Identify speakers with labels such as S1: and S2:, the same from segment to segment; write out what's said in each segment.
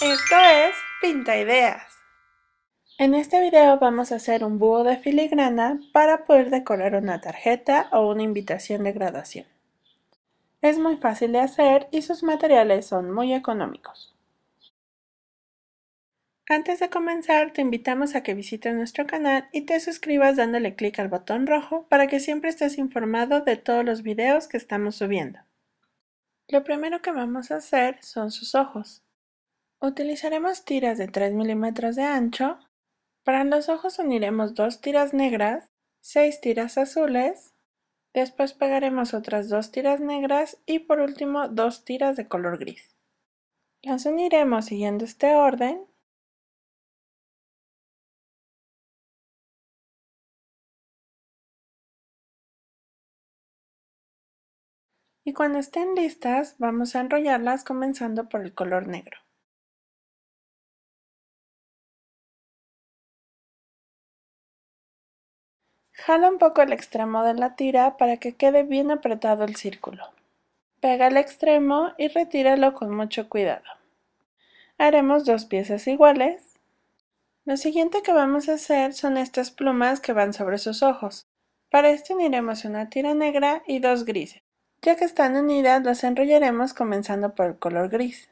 S1: Esto es Pinta Ideas. En este video vamos a hacer un búho de filigrana para poder decorar una tarjeta o una invitación de graduación. Es muy fácil de hacer y sus materiales son muy económicos. Antes de comenzar, te invitamos a que visites nuestro canal y te suscribas dándole clic al botón rojo para que siempre estés informado de todos los videos que estamos subiendo. Lo primero que vamos a hacer son sus ojos. Utilizaremos tiras de 3 milímetros de ancho. Para los ojos uniremos dos tiras negras, seis tiras azules, después pegaremos otras dos tiras negras y por último dos tiras de color gris. Las uniremos siguiendo este orden. Y cuando estén listas, vamos a enrollarlas comenzando por el color negro. Jala un poco el extremo de la tira para que quede bien apretado el círculo. Pega el extremo y retíralo con mucho cuidado. Haremos dos piezas iguales. Lo siguiente que vamos a hacer son estas plumas que van sobre sus ojos. Para esto uniremos una tira negra y dos grises. Ya que están unidas, las enrollaremos comenzando por el color gris.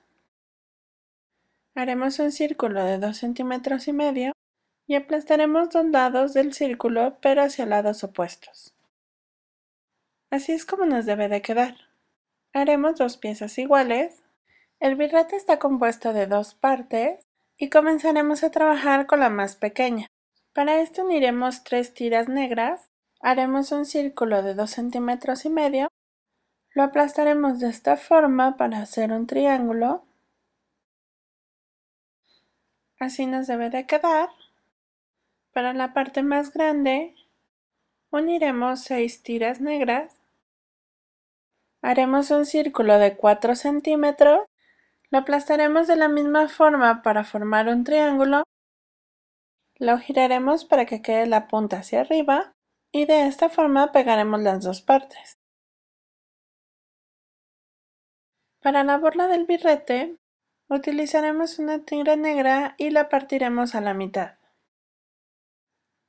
S1: Haremos un círculo de 2 centímetros y medio y aplastaremos dos lados del círculo pero hacia lados opuestos. Así es como nos debe de quedar. Haremos dos piezas iguales. El birrete está compuesto de dos partes y comenzaremos a trabajar con la más pequeña. Para esto uniremos tres tiras negras, haremos un círculo de 2 centímetros y medio, lo aplastaremos de esta forma para hacer un triángulo. Así nos debe de quedar. Para la parte más grande, uniremos seis tiras negras. Haremos un círculo de 4 centímetros. Lo aplastaremos de la misma forma para formar un triángulo. Lo giraremos para que quede la punta hacia arriba y de esta forma pegaremos las dos partes. Para la borla del birrete utilizaremos una tira negra y la partiremos a la mitad.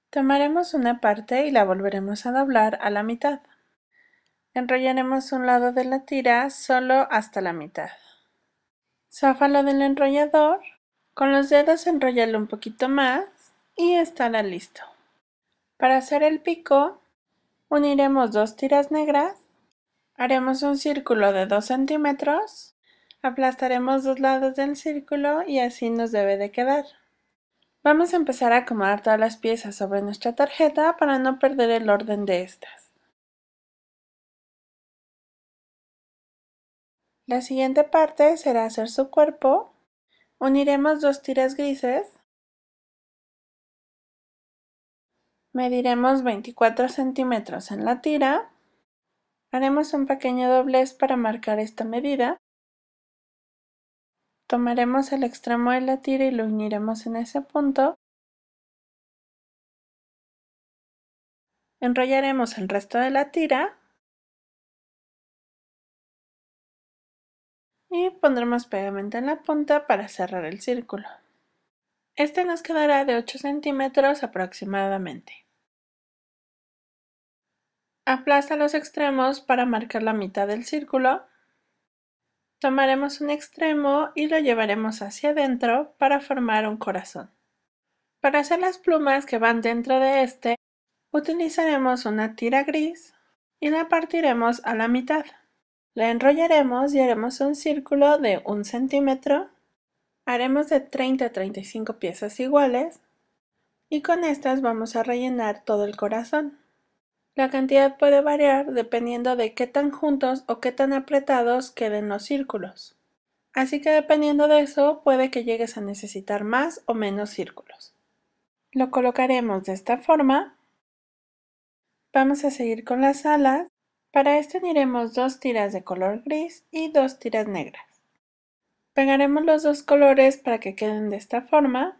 S1: Tomaremos una parte y la volveremos a doblar a la mitad. Enrollaremos un lado de la tira solo hasta la mitad. Záfalo del enrollador, con los dedos enrollalo un poquito más y estará listo. Para hacer el pico, uniremos dos tiras negras, haremos un círculo de 2 centímetros, aplastaremos dos lados del círculo y así nos debe de quedar. Vamos a empezar a acomodar todas las piezas sobre nuestra tarjeta para no perder el orden de estas. La siguiente parte será hacer su cuerpo. Uniremos dos tiras grises. Mediremos 24 centímetros en la tira. Haremos un pequeño doblez para marcar esta medida. Tomaremos el extremo de la tira y lo uniremos en ese punto. Enrollaremos el resto de la tira. Y pondremos pegamento en la punta para cerrar el círculo. Este nos quedará de 8 centímetros aproximadamente. Aplasta los extremos para marcar la mitad del círculo Tomaremos un extremo y lo llevaremos hacia adentro para formar un corazón. Para hacer las plumas que van dentro de este, utilizaremos una tira gris y la partiremos a la mitad. La enrollaremos y haremos un círculo de un centímetro. Haremos de 30 a 35 piezas iguales y con estas vamos a rellenar todo el corazón. La cantidad puede variar dependiendo de qué tan juntos o qué tan apretados queden los círculos. Así que dependiendo de eso puede que llegues a necesitar más o menos círculos. Lo colocaremos de esta forma. Vamos a seguir con las alas. Para esto uniremos dos tiras de color gris y dos tiras negras. Pegaremos los dos colores para que queden de esta forma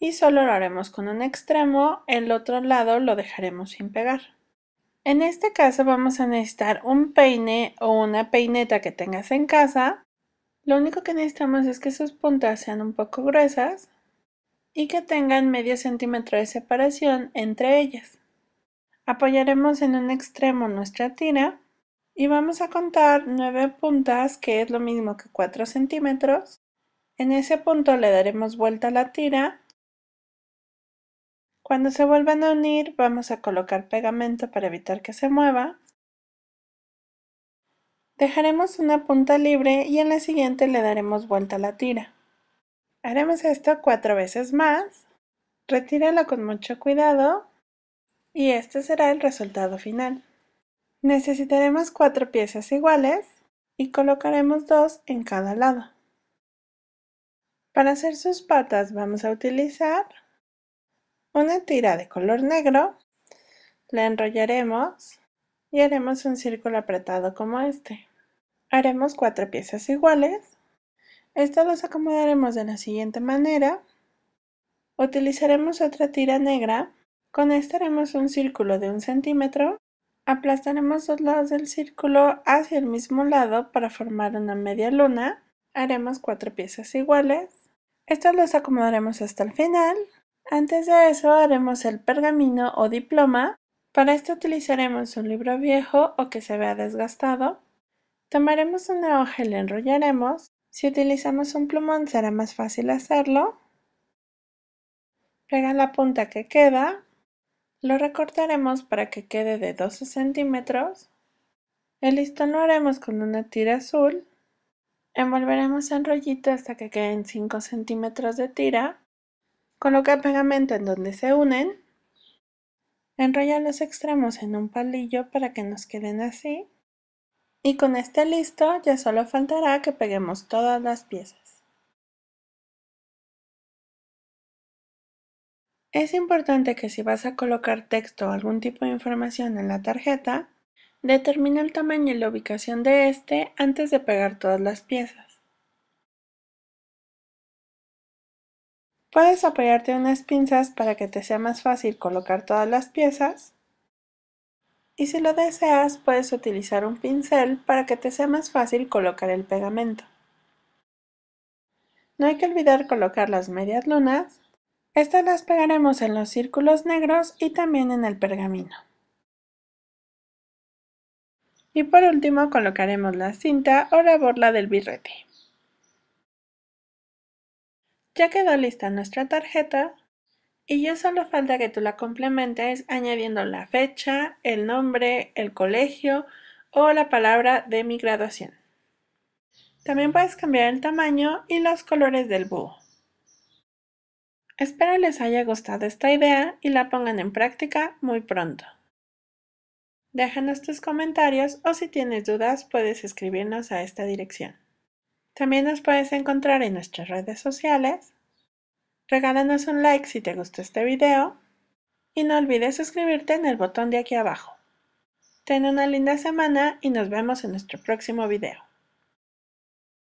S1: y solo lo haremos con un extremo, el otro lado lo dejaremos sin pegar. En este caso vamos a necesitar un peine o una peineta que tengas en casa. Lo único que necesitamos es que sus puntas sean un poco gruesas y que tengan medio centímetro de separación entre ellas. Apoyaremos en un extremo nuestra tira y vamos a contar 9 puntas que es lo mismo que 4 centímetros. En ese punto le daremos vuelta a la tira cuando se vuelvan a unir vamos a colocar pegamento para evitar que se mueva. Dejaremos una punta libre y en la siguiente le daremos vuelta a la tira. Haremos esto cuatro veces más. Retírala con mucho cuidado y este será el resultado final. Necesitaremos cuatro piezas iguales y colocaremos dos en cada lado. Para hacer sus patas vamos a utilizar una tira de color negro, la enrollaremos y haremos un círculo apretado como este. Haremos cuatro piezas iguales. Estas las acomodaremos de la siguiente manera. Utilizaremos otra tira negra. Con esta haremos un círculo de un centímetro. Aplastaremos dos lados del círculo hacia el mismo lado para formar una media luna. Haremos cuatro piezas iguales. Estas las acomodaremos hasta el final. Antes de eso haremos el pergamino o diploma. Para esto utilizaremos un libro viejo o que se vea desgastado. Tomaremos una hoja y la enrollaremos. Si utilizamos un plumón será más fácil hacerlo. Pega la punta que queda. Lo recortaremos para que quede de 12 centímetros. El listón lo haremos con una tira azul. Envolveremos el rollito hasta que queden 5 centímetros de tira. Coloca pegamento en donde se unen. Enrolla los extremos en un palillo para que nos queden así. Y con este listo ya solo faltará que peguemos todas las piezas. Es importante que si vas a colocar texto o algún tipo de información en la tarjeta, determine el tamaño y la ubicación de este antes de pegar todas las piezas. Puedes apoyarte unas pinzas para que te sea más fácil colocar todas las piezas. Y si lo deseas, puedes utilizar un pincel para que te sea más fácil colocar el pegamento. No hay que olvidar colocar las medias lunas. Estas las pegaremos en los círculos negros y también en el pergamino. Y por último colocaremos la cinta o la borla del birrete. Ya quedó lista nuestra tarjeta y ya solo falta que tú la complementes añadiendo la fecha, el nombre, el colegio o la palabra de mi graduación. También puedes cambiar el tamaño y los colores del búho. Espero les haya gustado esta idea y la pongan en práctica muy pronto. Déjanos tus comentarios o si tienes dudas puedes escribirnos a esta dirección. También nos puedes encontrar en nuestras redes sociales. Regálanos un like si te gustó este video y no olvides suscribirte en el botón de aquí abajo. Ten una linda semana y nos vemos en nuestro próximo video.